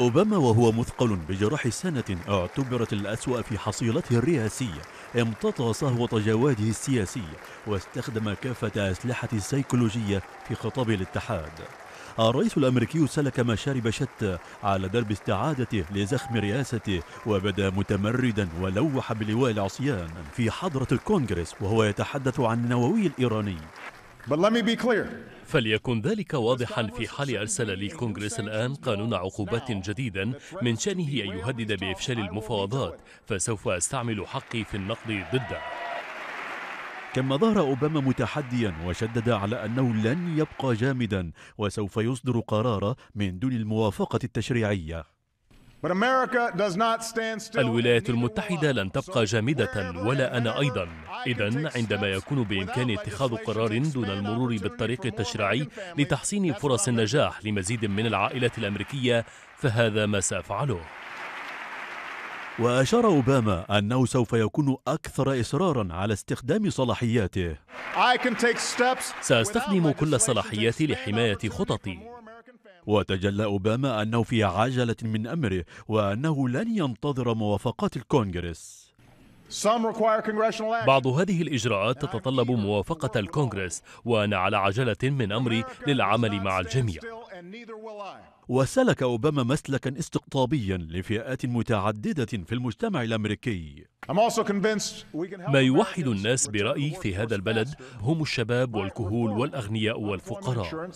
أوباما وهو مثقل بجراح سنة اعتبرت الأسوأ في حصيلته الرئاسية امتطى صهوة جواده السياسي واستخدم كافة أسلحته السيكولوجية في خطاب الاتحاد الرئيس الأمريكي سلك مشارب شتى على درب استعادته لزخم رئاسته وبدا متمردا ولوح بلواء العصيان في حضرة الكونغرس وهو يتحدث عن النووي الإيراني But let me be clear. فليكن ذلك واضحا في حال أرسل للكونغرس الآن قانون عقوبات جديدا من شأنه أن يهدد بإفشال المفاوضات فسوف أستعمل حقي في النقد ضده كما ظهر أوباما متحديا وشدد على أنه لن يبقى جامدا وسوف يصدر قرارا من دون الموافقة التشريعية الولايات المتحدة لن تبقى جامدة ولا أنا أيضا إذا عندما يكون بإمكاني اتخاذ قرار دون المرور بالطريق التشريعي لتحسين فرص النجاح لمزيد من العائلة الأمريكية فهذا ما سأفعله وأشار أوباما أنه سوف يكون أكثر إصرارا على استخدام صلاحياته سأستخدم كل صلاحياتي لحماية خططي وتجلى أوباما أنه في عجلة من أمره وأنه لن ينتظر موافقات الكونغرس بعض هذه الإجراءات تتطلب موافقة الكونغرس وأنا على عجلة من أمري للعمل مع الجميع وسلك أوباما مسلكا استقطابيا لفئات متعددة في المجتمع الأمريكي ما يوحد الناس برأيي في هذا البلد هم الشباب والكهول والأغنياء والفقراء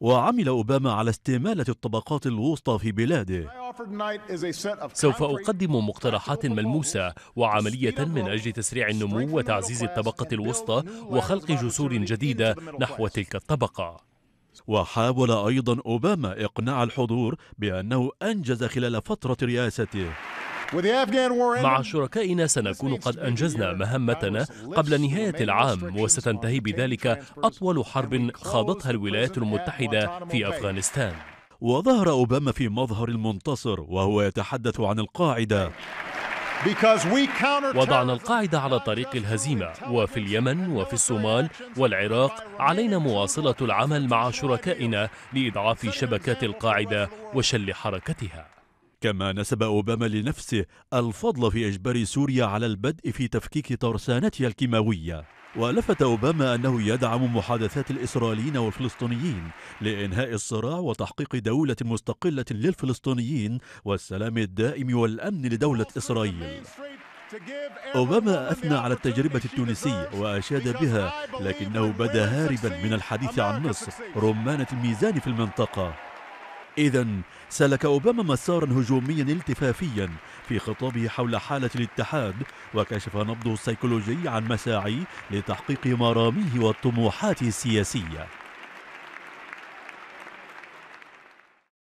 وعمل أوباما على استمالة الطبقات الوسطى في بلاده سوف أقدم مقترحات ملموسة وعملية من أجل تسريع النمو وتعزيز الطبقة الوسطى وخلق جسور جديدة نحو تلك الطبقة وحاول أيضا أوباما إقناع الحضور بأنه أنجز خلال فترة رئاسته مع شركائنا سنكون قد أنجزنا مهمتنا قبل نهاية العام وستنتهي بذلك أطول حرب خاضتها الولايات المتحدة في أفغانستان وظهر أوباما في مظهر المنتصر وهو يتحدث عن القاعدة وضعنا القاعدة على طريق الهزيمة وفي اليمن وفي الصومال والعراق علينا مواصلة العمل مع شركائنا لإضعاف شبكات القاعدة وشل حركتها كما نسب أوباما لنفسه الفضل في إجبار سوريا على البدء في تفكيك ترسانتها الكيماوية ولفت أوباما أنه يدعم محادثات الإسرائيليين والفلسطينيين لإنهاء الصراع وتحقيق دولة مستقلة للفلسطينيين والسلام الدائم والأمن لدولة إسرائيل أوباما أثنى على التجربة التونسية وأشاد بها لكنه بدا هاربا من الحديث عن مصر رمانة الميزان في المنطقة إذا سلك أوباما مسارا هجوميا التفافيا في خطابه حول حالة الاتحاد وكشف نبضه السيكولوجي عن مساعي لتحقيق مراميه والطموحات السياسية